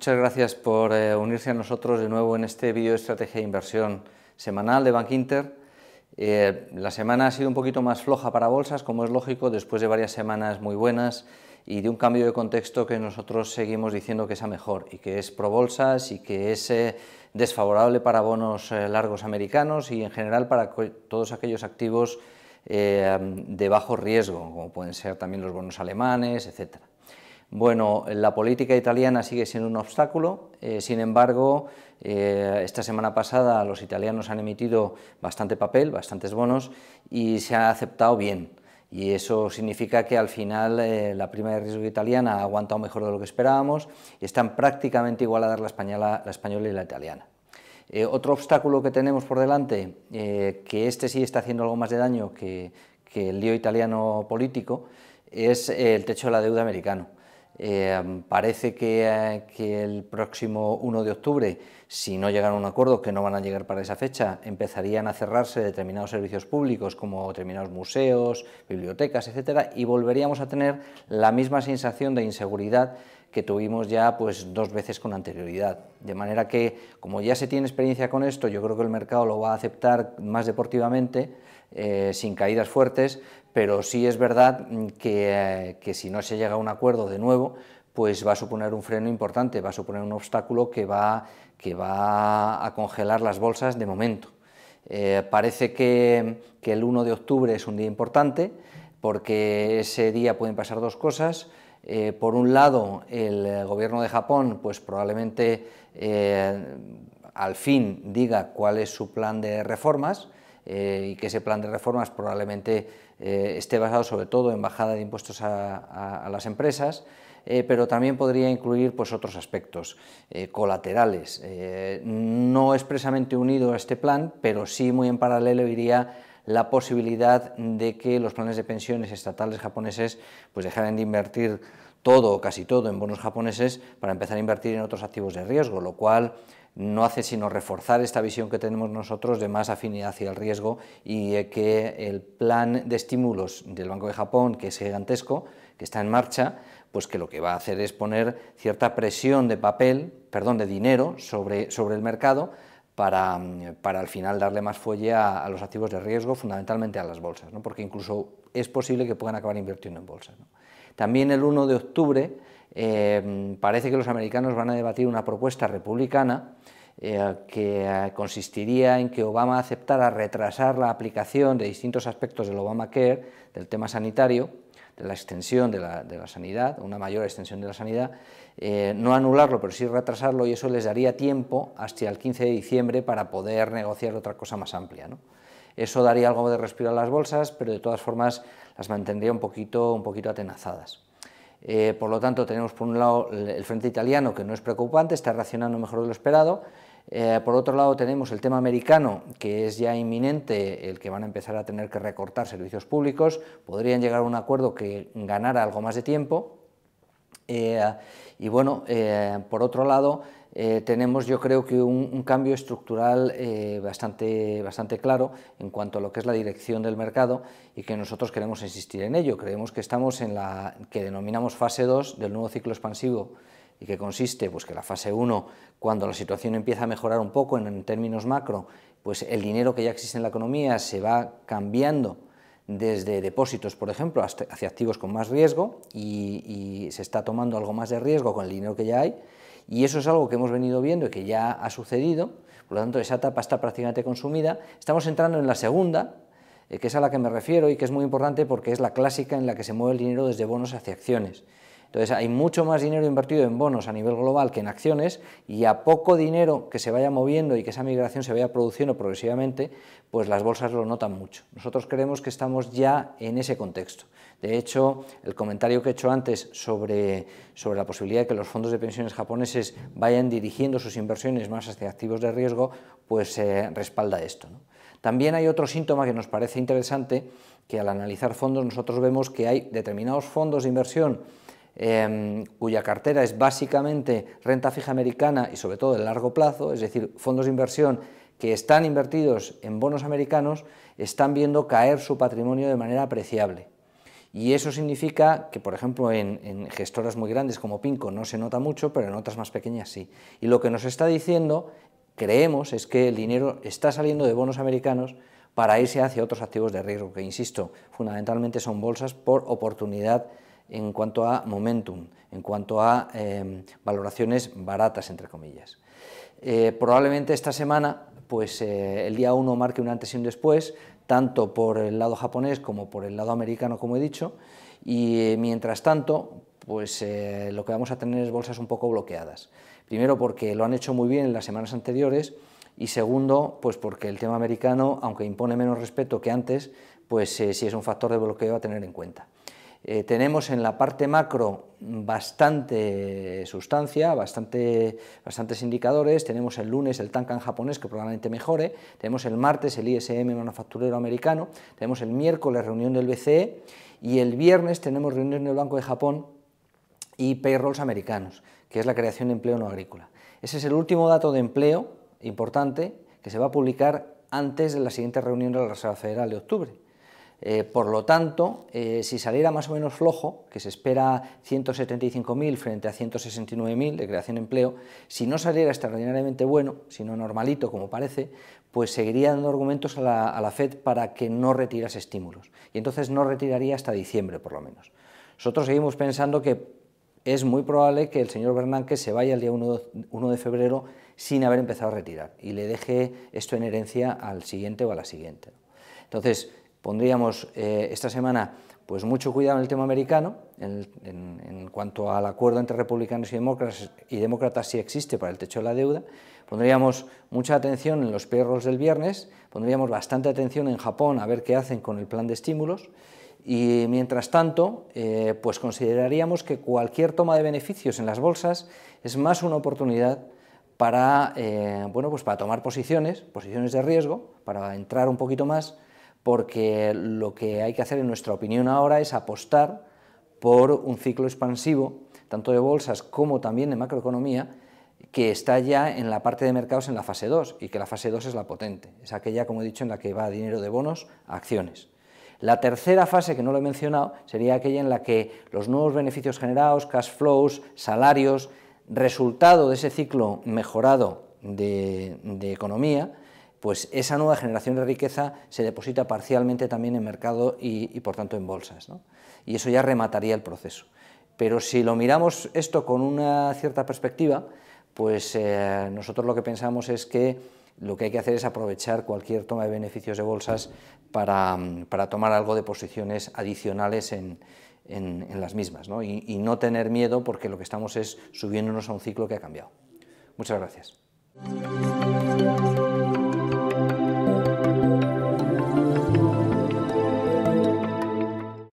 Muchas gracias por eh, unirse a nosotros de nuevo en este vídeo de estrategia de inversión semanal de Bank Inter. Eh, la semana ha sido un poquito más floja para bolsas, como es lógico, después de varias semanas muy buenas y de un cambio de contexto que nosotros seguimos diciendo que es a mejor y que es pro bolsas y que es eh, desfavorable para bonos largos americanos y en general para todos aquellos activos de bajo riesgo, como pueden ser también los bonos alemanes, etcétera. Bueno, la política italiana sigue siendo un obstáculo, eh, sin embargo, eh, esta semana pasada los italianos han emitido bastante papel, bastantes bonos y se ha aceptado bien. Y eso significa que al final eh, la prima de riesgo italiana ha aguantado mejor de lo que esperábamos y están prácticamente igual la española, la española y la italiana. otro obstáculo que tenemos por delante, que este sí está haciendo algo más de daño que, que el lío italiano político, es el techo de la deuda americano. Eh, parece eh, que, el próximo 1 de octubre, si no llegan a un acuerdo, que no van a llegar para esa fecha, empezarían a cerrarse determinados servicios públicos como determinados museos, bibliotecas, etcétera, y volveríamos a tener la misma sensación de inseguridad que tuvimos ya pues, dos veces con anterioridad. De manera que, como ya se tiene experiencia con esto, yo creo que el mercado lo va a aceptar más deportivamente, eh, sin caídas fuertes, pero sí es verdad eh, que, si no se llega a un acuerdo de nuevo, pues va a suponer un freno importante, va a suponer un obstáculo que va, que va a congelar las bolsas de momento. Eh, parece que, que el 1 de octubre es un día importante porque ese día pueden pasar dos cosas. Eh, por un lado, el eh, gobierno de Japón, pues probablemente eh, al fin diga cuál es su plan de reformas y que ese plan de reformas probablemente esté basado sobre todo en bajada de impuestos a, las empresas. pero también podría incluir pues, otros aspectos colaterales. no expresamente unido a este plan, pero sí muy en paralelo iría la posibilidad de que los planes de pensiones estatales japoneses pues dejaran de invertir todo o casi todo en bonos japoneses para empezar a invertir en otros activos de riesgo, lo cual no hace sino reforzar esta visión que tenemos nosotros de más afinidad hacia el riesgo y que el plan de estímulos del Banco de Japón, que es gigantesco, que está en marcha, pues que lo que va a hacer es poner cierta presión de papel, perdón, de dinero sobre, sobre el mercado Mm, para, al final darle más fuelle a, los activos de riesgo, fundamentalmente a las bolsas, ¿no? porque incluso es posible que puedan acabar invirtiendo en bolsas. También el 1 de octubre eh, parece que los americanos van a debatir una propuesta republicana eh, que eh, consistiría en que Obama aceptara retrasar la aplicación de distintos aspectos del Obamacare, del tema sanitario, la extensión de la, sanidad, una mayor extensión de la sanidad, eh, no anularlo, pero sí retrasarlo y eso les daría tiempo hasta el 15 de diciembre para poder negociar otra cosa más amplia. ¿no? Eso daría algo de respiro a las bolsas, pero de todas formas las mantendría un poquito, un poquito atenazadas. Eh, por lo tanto, tenemos por un lado el frente italiano, que no es preocupante, está reaccionando mejor de lo esperado, eh, por otro lado tenemos el tema americano, que es ya inminente, el que van a empezar a tener que recortar servicios públicos, podrían llegar a un acuerdo que ganara algo más de tiempo. Eh, y bueno, eh, por otro lado, tenemos yo creo que un, cambio estructural bastante, bastante claro en cuanto a lo que es la dirección del mercado y que nosotros queremos insistir en ello. Creemos que estamos en la que denominamos fase 2 del nuevo ciclo expansivo y que consiste pues que la fase 1, cuando la situación empieza a mejorar un poco en, términos macro, pues el dinero que ya existe en la economía se va cambiando desde depósitos, por ejemplo, hacia activos con más riesgo y, y se está tomando algo más de riesgo con el dinero que ya hay y eso es algo que hemos venido viendo y que ya ha sucedido, por lo tanto esa etapa está prácticamente consumida. Estamos entrando en la segunda, eh, que es a la que me refiero y que es muy importante porque es la clásica en la que se mueve el dinero desde bonos hacia acciones. Entonces hay mucho más dinero invertido en bonos a nivel global que en acciones y a poco dinero que se vaya moviendo y que esa migración se vaya produciendo progresivamente, pues las bolsas lo notan mucho. Nosotros creemos que estamos ya en ese contexto. De hecho, el comentario que he hecho antes sobre, la posibilidad de que los fondos de pensiones japoneses vayan dirigiendo sus inversiones más hacia activos de riesgo, pues eh, respalda esto. También hay otro síntoma que nos parece interesante, que al analizar fondos nosotros vemos que hay determinados fondos de inversión Em, cuya cartera es básicamente renta fija americana y sobre todo de largo plazo, es decir, fondos de inversión que están invertidos en bonos americanos, están viendo caer su patrimonio de manera apreciable. Y eso significa que, por ejemplo, en, en, gestoras muy grandes como Pinco no se nota mucho, pero en otras más pequeñas sí. Y lo que nos está diciendo, creemos, es que el dinero está saliendo de bonos americanos para irse hacia otros activos de riesgo, que, insisto, fundamentalmente son bolsas por oportunidad en cuanto a momentum, en cuanto a em, valoraciones baratas, entre comillas. Eh, probablemente esta semana, pues eh, el día 1 marque un antes y un después, tanto por el lado japonés como por el lado americano, como he dicho, y eh, mientras tanto, pues lo que vamos a tener es bolsas un poco bloqueadas. Primero porque lo han hecho muy bien en las semanas anteriores, y segundo, pues porque el tema americano, aunque impone menos respeto que antes, pues si es un factor de bloqueo a tener en cuenta. Eh, tenemos en la parte macro bastante sustancia, bastantes indicadores. Tenemos el lunes el Tankan japonés que probablemente mejore. Tenemos el martes el ISM manufacturero americano. Tenemos el miércoles reunión del BCE. Y el viernes tenemos reunión del Banco de Japón y payrolls americanos, que es la creación de empleo no agrícola. Ese es el último dato de empleo importante que se va a publicar antes de la siguiente reunión de la Reserva Federal de octubre. Eh, por lo tanto, eh, si saliera más o menos flojo, que se espera 175.000 frente a 169.000 de creación de empleo, si no saliera extraordinariamente bueno, sino normalito como parece, pues seguiría dando argumentos a la, FED para que no retirase estímulos. Y entonces no retiraría hasta diciembre, por lo menos. Nosotros seguimos pensando que es muy probable que el señor Bernanke se vaya el día 1 de febrero sin haber empezado a retirar y le deje esto en herencia al siguiente o a la siguiente. Entonces, pondríamos eh, esta semana pues mucho cuidado en el tema americano, en, cuanto al acuerdo entre republicanos y demócratas, y si existe para el techo de la deuda, pondríamos mucha atención en los perros del viernes, pondríamos bastante atención en Japón a ver qué hacen con el plan de estímulos, y mientras tanto, eh, pues consideraríamos que cualquier toma de beneficios en las bolsas es más una oportunidad para, eh, bueno, pues para tomar posiciones, posiciones de riesgo, para entrar un poquito más, porque lo que hay que hacer, en nuestra opinión ahora, es apostar por un ciclo expansivo, tanto de bolsas como también de macroeconomía, que está ya en la parte de mercados en la fase 2 y que la fase 2 es la potente, es aquella, como he dicho, en la que va dinero de bonos a acciones. La tercera fase, que no lo he mencionado, sería aquella en la que los nuevos beneficios generados, cash flows, salarios, resultado de ese ciclo mejorado de, de economía, pues esa nueva generación de riqueza se deposita parcialmente también en mercado y, por tanto en bolsas. Y eso ya remataría el proceso. Pero si lo miramos esto con una cierta perspectiva, pues eh, nosotros lo que pensamos es que lo que hay que hacer es aprovechar cualquier toma de beneficios de bolsas para, tomar algo de posiciones adicionales en, las mismas y no tener miedo porque lo que estamos es subiéndonos a un ciclo que ha cambiado. Muchas gracias.